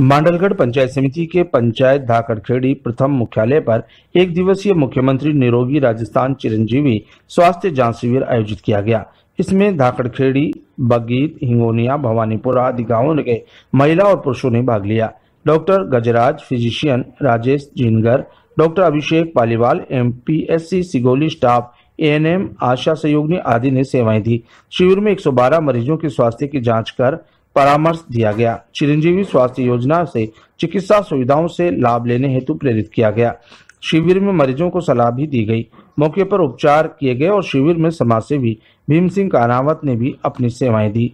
मांडलगढ़ पंचायत समिति के पंचायत धाकड़खेड़ी प्रथम मुख्यालय पर एक दिवसीय मुख्यमंत्री निरोगी राजस्थान चिरंजीवी स्वास्थ्य जांच शिविर आयोजित किया गया इसमें धाकड़खेड़ी बगीत हिंगोनिया भवानीपुर आदि गांवों के महिला और पुरुषों ने भाग लिया doctor Gajraj physician Rajesh Jingar doctor Abhishek Paliwal M Sigoli staff ANM ASHA सहयोगी आदि ने सेवाएं दी शिविर में 112 मरीजों के स्वास्थ्य की जांच कर परामर्श दिया गया चिरंजीवी स्वास्थ्य योजना से चिकित्सा सुविधाओं से लाभ लेने हेतु प्रेरित किया गया शिविर में मरीजों को सलाह भी दी गई मौके पर उपचार किए गए और शिविर में समाज सेवी भीम सिंह कानावत ने भी अपनी सेवाएं दी